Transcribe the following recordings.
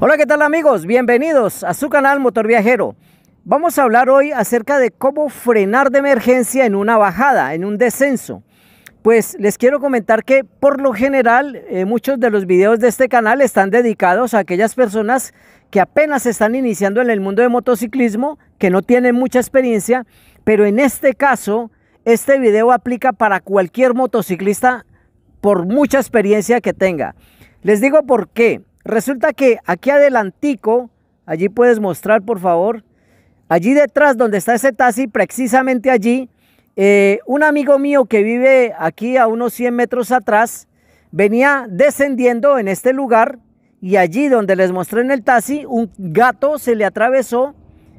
Hola, ¿qué tal amigos? Bienvenidos a su canal Motor Viajero. Vamos a hablar hoy acerca de cómo frenar de emergencia en una bajada, en un descenso. Pues les quiero comentar que por lo general eh, muchos de los videos de este canal están dedicados a aquellas personas que apenas están iniciando en el mundo de motociclismo, que no tienen mucha experiencia, pero en este caso este video aplica para cualquier motociclista por mucha experiencia que tenga. Les digo por qué. Resulta que aquí adelantico, allí puedes mostrar por favor, allí detrás donde está ese taxi, precisamente allí, eh, un amigo mío que vive aquí a unos 100 metros atrás, venía descendiendo en este lugar y allí donde les mostré en el taxi, un gato se le atravesó,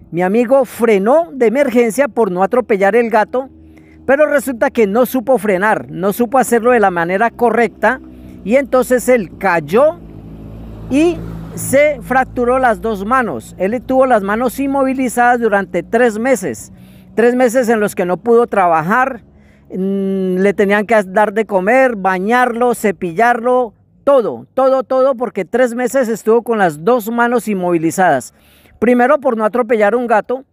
mi amigo frenó de emergencia por no atropellar el gato, pero resulta que no supo frenar, no supo hacerlo de la manera correcta y entonces él cayó y se fracturó las dos manos. Él tuvo las manos inmovilizadas durante tres meses, tres meses en los que no pudo trabajar, mm, le tenían que dar de comer, bañarlo, cepillarlo, todo, todo, todo, porque tres meses estuvo con las dos manos inmovilizadas. Primero por no atropellar un gato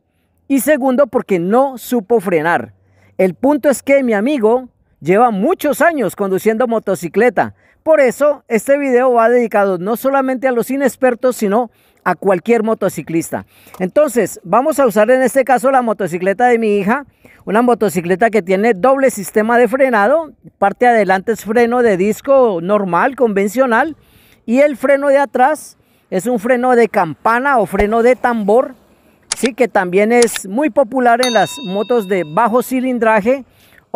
y segundo porque no supo frenar. El punto es que mi amigo lleva muchos años conduciendo motocicleta. Por eso, este video va dedicado no solamente a los inexpertos, sino a cualquier motociclista. Entonces, vamos a usar en este caso la motocicleta de mi hija, una motocicleta que tiene doble sistema de frenado, parte adelante es freno de disco normal, convencional, y el freno de atrás es un freno de campana o freno de tambor, sí que también es muy popular en las motos de bajo cilindraje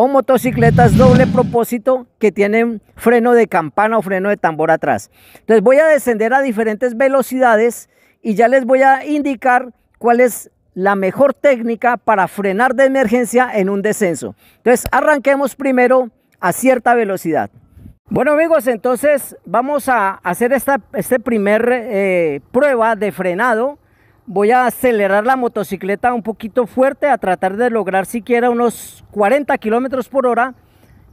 o motocicletas doble propósito que tienen freno de campana o freno de tambor atrás. Entonces voy a descender a diferentes velocidades y ya les voy a indicar cuál es la mejor técnica para frenar de emergencia en un descenso. Entonces arranquemos primero a cierta velocidad. Bueno amigos, entonces vamos a hacer esta este primer eh, prueba de frenado voy a acelerar la motocicleta un poquito fuerte a tratar de lograr siquiera unos 40 kilómetros por hora.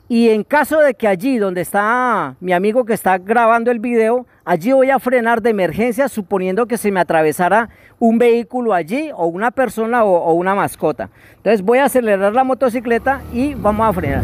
Y en caso de que allí donde está mi amigo que está grabando el video, allí voy a frenar de emergencia suponiendo que se me atravesara un vehículo allí o una persona o, o una mascota. Entonces voy a acelerar la motocicleta y vamos a frenar.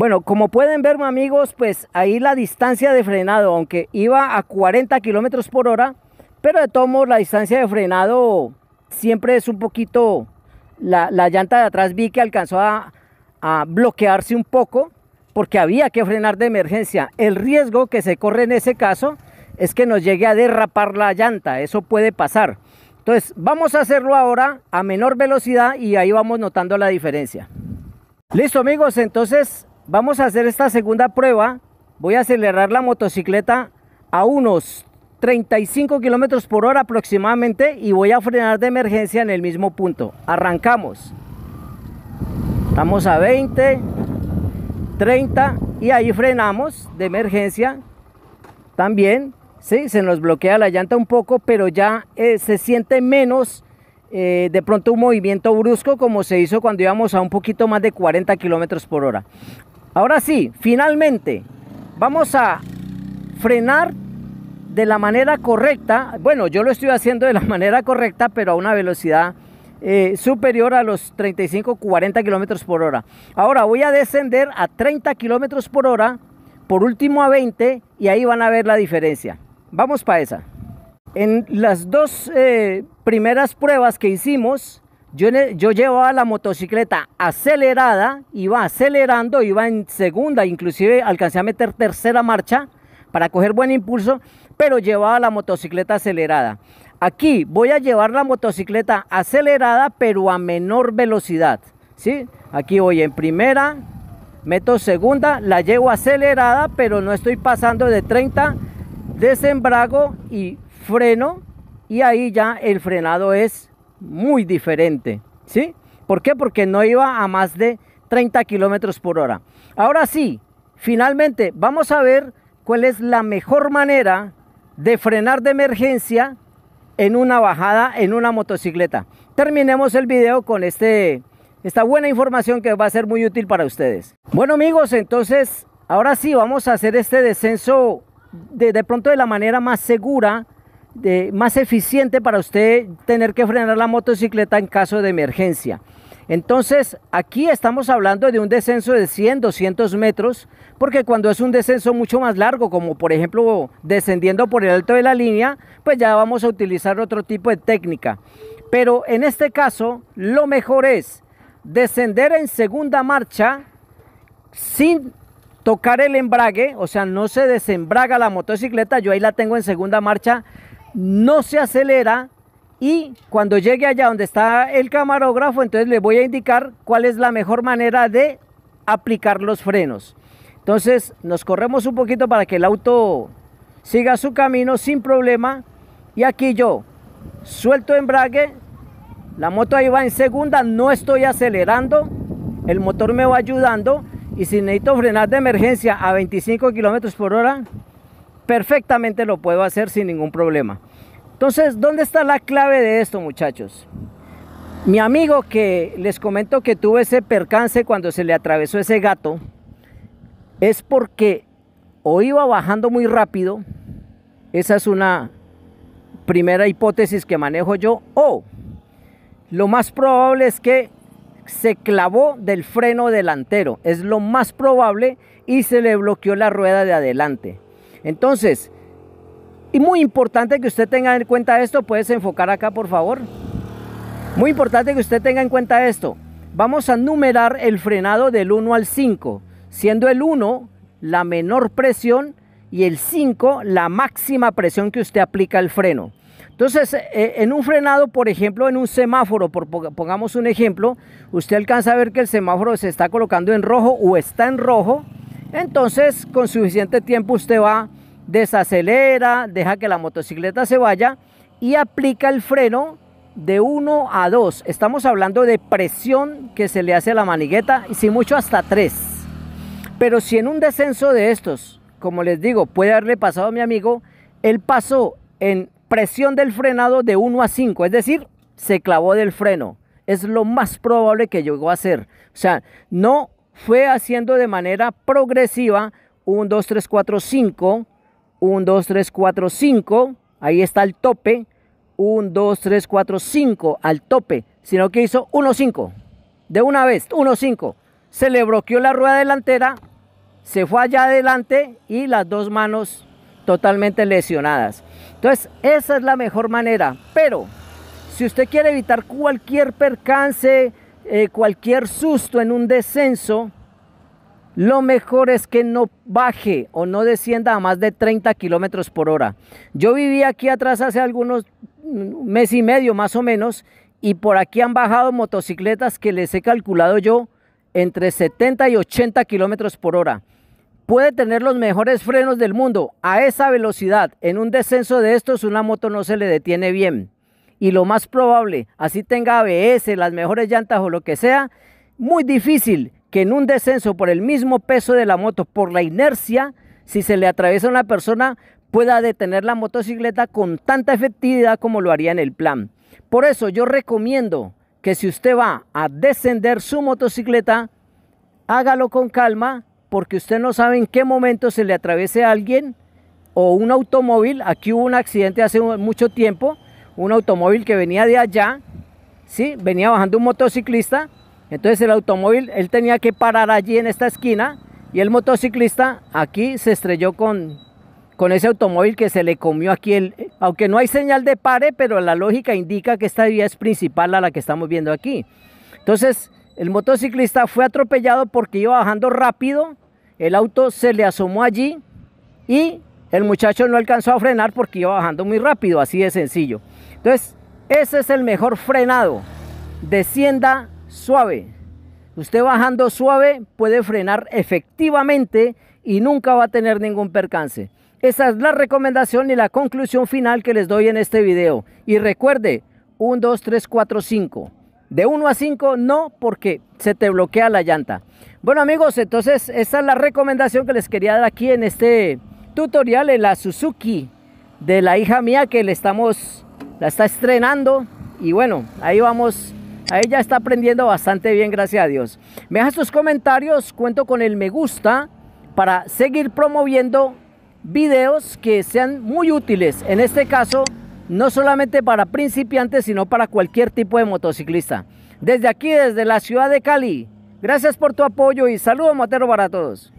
Bueno, como pueden ver, amigos, pues ahí la distancia de frenado, aunque iba a 40 kilómetros por hora, pero de todos la distancia de frenado siempre es un poquito. La, llanta de atrás vi que alcanzó a, a, bloquearse un poco porque había que frenar de emergencia. El riesgo que se corre en ese caso es que nos llegue a derrapar la llanta, eso puede pasar. Entonces, vamos a hacerlo ahora a menor velocidad y ahí vamos notando la diferencia. Listo amigos, entonces Vamos a hacer esta segunda prueba. Voy a acelerar la motocicleta a unos 35 kilómetros por hora aproximadamente y voy a frenar de emergencia en el mismo punto. Arrancamos. Estamos a 20, 30 y ahí frenamos de emergencia también. Sí, se nos bloquea la llanta un poco, pero ya eh, se siente menos eh, de pronto un movimiento brusco como se hizo cuando íbamos a un poquito más de 40 kilómetros por hora. Ahora sí, finalmente, vamos a frenar de la manera correcta. Bueno, yo lo estoy haciendo de la manera correcta, pero a una velocidad eh, superior a los 35-40 kilómetros por hora. Ahora voy a descender a 30 kilómetros por hora, por último a 20, y ahí van a ver la diferencia. Vamos para esa. En las dos eh, primeras pruebas que hicimos, yo, llevaba la motocicleta acelerada, iba acelerando, iba en segunda, inclusive alcancé a meter tercera marcha para coger buen impulso, pero llevaba la motocicleta acelerada. Aquí voy a llevar la motocicleta acelerada, pero a menor velocidad. ¿sí? Aquí voy en primera, meto segunda, la llevo acelerada, pero no estoy pasando de 30, desembrago y freno. Y ahí ya el frenado es muy diferente, ¿sí? ¿Por qué? Porque no iba a más de 30 kilómetros por hora. Ahora sí, finalmente vamos a ver cuál es la mejor manera de frenar de emergencia en una bajada en una motocicleta. Terminemos el video con este, esta buena información que va a ser muy útil para ustedes. Bueno amigos, entonces ahora sí vamos a hacer este descenso de, de pronto de la manera más segura más eficiente para usted tener que frenar la motocicleta en caso de emergencia. Entonces, aquí estamos hablando de un descenso de 100, 200 metros, porque cuando es un descenso mucho más largo, como por ejemplo descendiendo por el alto de la línea, pues ya vamos a utilizar otro tipo de técnica. Pero en este caso, lo mejor es descender en segunda marcha sin tocar el embrague, o sea, no se desembraga la motocicleta, yo ahí la tengo en segunda marcha no se acelera y cuando llegue allá donde está el camarógrafo, entonces le voy a indicar cuál es la mejor manera de aplicar los frenos. Entonces nos corremos un poquito para que el auto siga su camino sin problema y aquí yo suelto embrague, la moto ahí va en segunda, no estoy acelerando, el motor me va ayudando y si necesito frenar de emergencia a 25 kilómetros por hora, perfectamente lo puedo hacer sin ningún problema. Entonces, ¿dónde está la clave de esto, muchachos? Mi amigo que les comento que tuvo ese percance cuando se le atravesó ese gato, es porque o iba bajando muy rápido, esa es una primera hipótesis que manejo yo, o lo más probable es que se clavó del freno delantero, es lo más probable y se le bloqueó la rueda de adelante. Entonces, y muy importante que usted tenga en cuenta esto, puedes enfocar acá por favor. Muy importante que usted tenga en cuenta esto. Vamos a numerar el frenado del 1 al 5, siendo el 1 la menor presión y el 5 la máxima presión que usted aplica al freno. Entonces, eh, en un frenado, por ejemplo, en un semáforo, pongamos un ejemplo, usted alcanza a ver que el semáforo se está colocando en rojo o está en rojo entonces, con suficiente tiempo usted va, desacelera, deja que la motocicleta se vaya y aplica el freno de 1 a 2. Estamos hablando de presión que se le hace a la manigueta y si mucho hasta 3. Pero si en un descenso de estos, como les digo, puede haberle pasado a mi amigo, él pasó en presión del frenado de 1 a 5, es decir, se clavó del freno. Es lo más probable que llegó a hacer. O sea, no fue haciendo de manera progresiva 1, 2, 3, 4, 5, 1, 2, 3, 4, 5, ahí está el tope, 1, 2, 3, 4, 5 al tope, sino que hizo 1, 5, de una vez, 1, 5, se le bloqueó la rueda delantera, se fue allá adelante y las dos manos totalmente lesionadas. Entonces, esa es la mejor manera, pero si usted quiere evitar cualquier percance, eh, cualquier susto en un descenso, lo mejor es que no baje o no descienda a más de 30 kilómetros por hora. Yo viví aquí atrás hace algunos mm, meses y medio más o menos y por aquí han bajado motocicletas que les he calculado yo entre 70 y 80 kilómetros por hora. Puede tener los mejores frenos del mundo. A esa velocidad, en un descenso de estos, una moto no se le detiene bien y lo más probable, así tenga ABS, las mejores llantas o lo que sea, muy difícil que en un descenso por el mismo peso de la moto, por la inercia, si se le atraviesa a una persona, pueda detener la motocicleta con tanta efectividad como lo haría en el plan. Por eso yo recomiendo que si usted va a descender su motocicleta, hágalo con calma porque usted no sabe en qué momento se le atraviese a alguien o un automóvil. Aquí hubo un accidente hace mucho tiempo un automóvil que venía de allá, ¿sí? venía bajando un motociclista, entonces el automóvil, él tenía que parar allí en esta esquina y el motociclista aquí se estrelló con, con ese automóvil que se le comió aquí, aunque no hay señal de pare, pero la lógica indica que esta vía es principal a la que estamos viendo aquí. Entonces, el motociclista fue atropellado porque iba bajando rápido, el auto se le asomó allí y el muchacho no alcanzó a frenar porque iba bajando muy rápido, así de sencillo. Entonces, ese es el mejor frenado. Descienda suave. Usted bajando suave puede frenar efectivamente y nunca va a tener ningún percance. Esa es la recomendación y la conclusión final que les doy en este video. Y recuerde, 1, 2, 3, 4, 5. De 1 a 5 no porque se te bloquea la llanta. Bueno amigos, entonces esa es la recomendación que les quería dar aquí en este tutorial en la Suzuki de la hija mía que le estamos, la está estrenando y bueno, ahí vamos, ahí ya está aprendiendo bastante bien, gracias a Dios. Me dejas tus comentarios, cuento con el me gusta para seguir promoviendo videos que sean muy útiles, en este caso no solamente para principiantes, sino para cualquier tipo de motociclista. Desde aquí, desde la ciudad de Cali, gracias por tu apoyo y saludo motero para todos.